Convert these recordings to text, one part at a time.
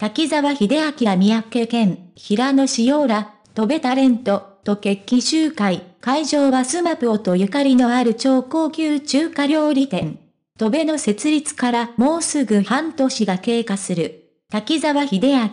滝沢秀明は三宅県、平野市、耀ら、飛べタレント、と決起集会、会場はスマプオとゆかりのある超高級中華料理店。戸部の設立からもうすぐ半年が経過する。滝沢秀明、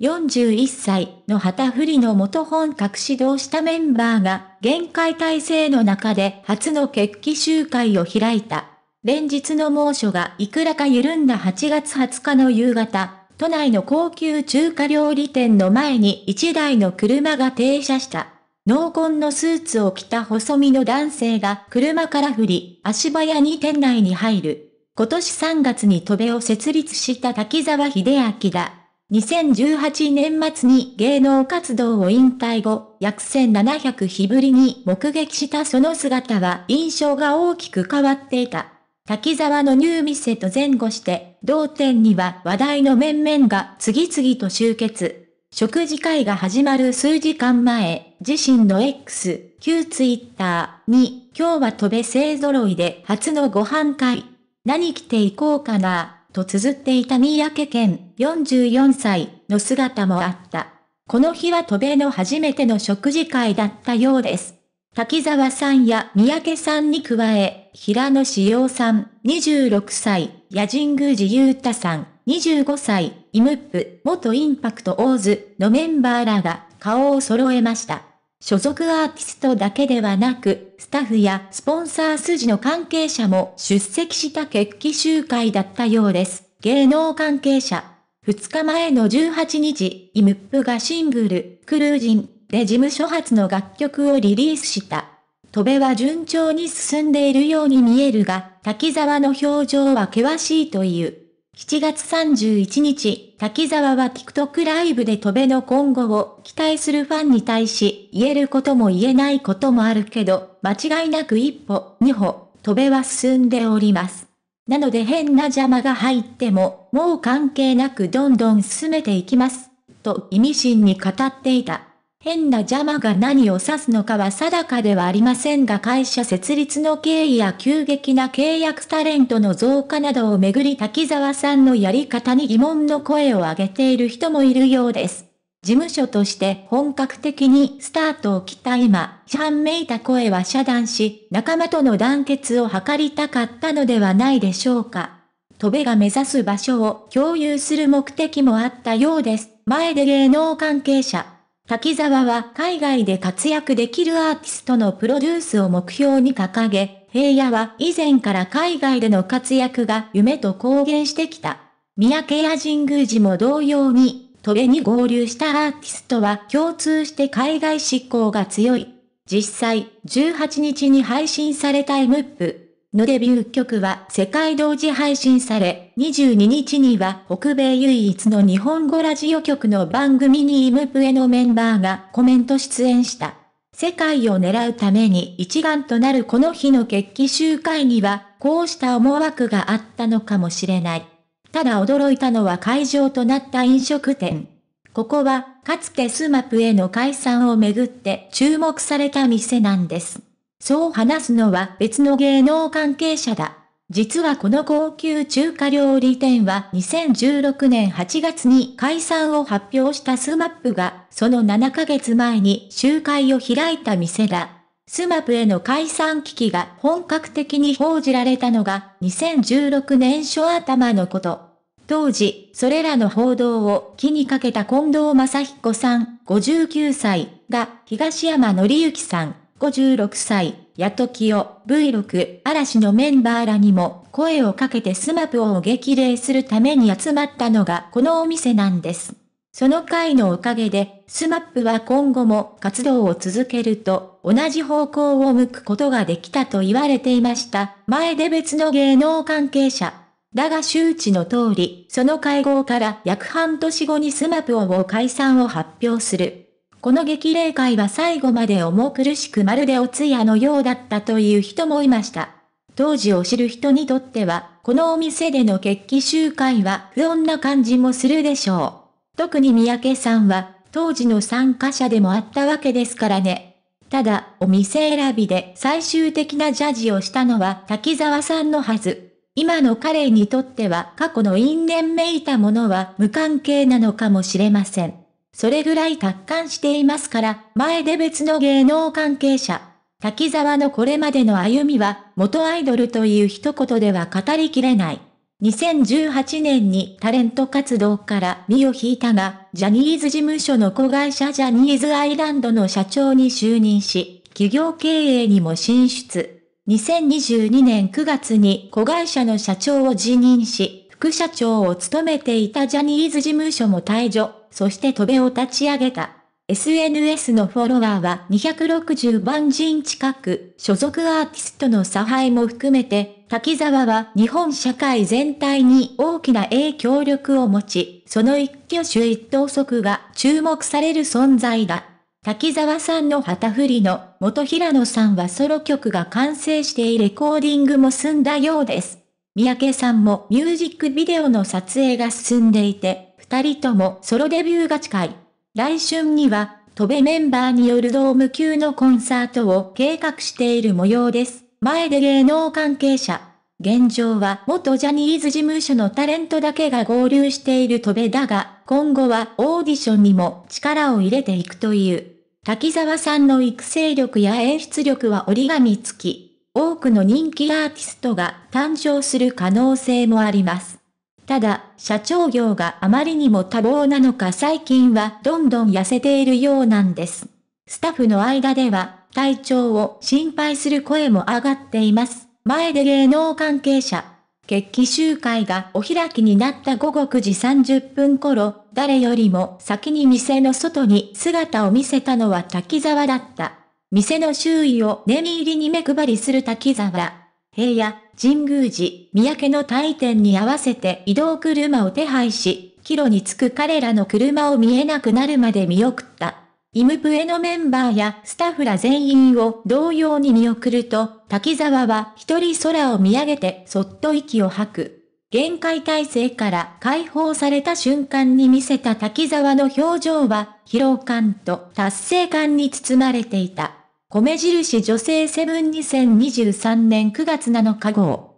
41歳の旗振りの元本格指導したメンバーが、限界体制の中で初の決起集会を開いた。連日の猛暑がいくらか緩んだ8月20日の夕方、都内の高級中華料理店の前に一台の車が停車した。濃紺のスーツを着た細身の男性が車から振り、足早に店内に入る。今年3月に戸部を設立した滝沢秀明だ。2018年末に芸能活動を引退後、約1700日ぶりに目撃したその姿は印象が大きく変わっていた。滝沢のニューミセと前後して同店には話題の面々が次々と集結。食事会が始まる数時間前、自身の X、旧 Twitter に、今日は戸部勢揃いで初のご飯会。何着ていこうかな、と綴っていた三宅健、44歳の姿もあった。この日は戸部の初めての食事会だったようです。滝沢さんや三宅さんに加え、平野志陽さん、26歳、矢神宮寺雄太さん、25歳、イムップ、元インパクトオーズのメンバーらが顔を揃えました。所属アーティストだけではなく、スタッフやスポンサー筋の関係者も出席した決起集会だったようです。芸能関係者。2日前の18日、イムップがシングル、クルージンで事務所発の楽曲をリリースした。戸部は順調に進んでいるように見えるが、滝沢の表情は険しいという。7月31日、滝沢は TikTok ライブで戸部の今後を期待するファンに対し、言えることも言えないこともあるけど、間違いなく一歩、二歩、戸部は進んでおります。なので変な邪魔が入っても、もう関係なくどんどん進めていきます。と意味深に語っていた。変な邪魔が何を指すのかは定かではありませんが会社設立の経緯や急激な契約タレントの増加などをめぐり滝沢さんのやり方に疑問の声を上げている人もいるようです。事務所として本格的にスタートを切った今、批判めいた声は遮断し、仲間との団結を図りたかったのではないでしょうか。戸部が目指す場所を共有する目的もあったようです。前で芸能関係者、滝沢は海外で活躍できるアーティストのプロデュースを目標に掲げ、平野は以前から海外での活躍が夢と公言してきた。三宅や神宮寺も同様に、トレに合流したアーティストは共通して海外執行が強い。実際、18日に配信された MUP のデビュー曲は世界同時配信され、22日には北米唯一の日本語ラジオ局の番組にイムプエのメンバーがコメント出演した。世界を狙うために一丸となるこの日の決起集会には、こうした思惑があったのかもしれない。ただ驚いたのは会場となった飲食店。ここは、かつてスマップへの解散をめぐって注目された店なんです。そう話すのは別の芸能関係者だ。実はこの高級中華料理店は2016年8月に解散を発表したスマップが、その7ヶ月前に集会を開いた店だ。スマップへの解散危機が本格的に報じられたのが2016年初頭のこと。当時、それらの報道を気にかけた近藤正彦さん、59歳が東山紀之さん、56歳、ときを V6 嵐のメンバーらにも声をかけてスマップを激励するために集まったのがこのお店なんです。その会のおかげで、スマップは今後も活動を続けると、同じ方向を向くことができたと言われていました。前で別の芸能関係者。だが周知の通り、その会合から約半年後にスマップを解散を発表する。この激励会は最後まで重苦しくまるでお通夜のようだったという人もいました。当時を知る人にとっては、このお店での決起集会は不穏な感じもするでしょう。特に三宅さんは、当時の参加者でもあったわけですからね。ただ、お店選びで最終的なジャッジをしたのは滝沢さんのはず。今の彼にとっては過去の因縁めいたものは無関係なのかもしれません。それぐらい達観していますから、前で別の芸能関係者、滝沢のこれまでの歩みは、元アイドルという一言では語りきれない。2018年にタレント活動から身を引いたが、ジャニーズ事務所の子会社ジャニーズアイランドの社長に就任し、企業経営にも進出。2022年9月に子会社の社長を辞任し、副社長を務めていたジャニーズ事務所も退場。そして戸辺を立ち上げた。SNS のフォロワーは260万人近く、所属アーティストの差配も含めて、滝沢は日本社会全体に大きな影響力を持ち、その一挙手一投足が注目される存在だ。滝沢さんの旗振りの元平野さんはソロ曲が完成してレコーディングも済んだようです。三宅さんもミュージックビデオの撮影が進んでいて、二人ともソロデビューが近い。来春には、戸部メンバーによるドーム級のコンサートを計画している模様です。前で芸能関係者。現状は元ジャニーズ事務所のタレントだけが合流している戸部だが、今後はオーディションにも力を入れていくという。滝沢さんの育成力や演出力は折り紙付き。多くの人気アーティストが誕生する可能性もあります。ただ、社長業があまりにも多忙なのか最近はどんどん痩せているようなんです。スタッフの間では、体調を心配する声も上がっています。前で芸能関係者。決起集会がお開きになった午後9時30分頃、誰よりも先に店の外に姿を見せたのは滝沢だった。店の周囲を念入りに目配りする滝沢。平野、神宮寺、三宅の退店に合わせて移動車を手配し、帰路に着く彼らの車を見えなくなるまで見送った。イムプエのメンバーやスタッフら全員を同様に見送ると、滝沢は一人空を見上げてそっと息を吐く。限界体制から解放された瞬間に見せた滝沢の表情は、疲労感と達成感に包まれていた。米印女性セブン2023年9月7日号。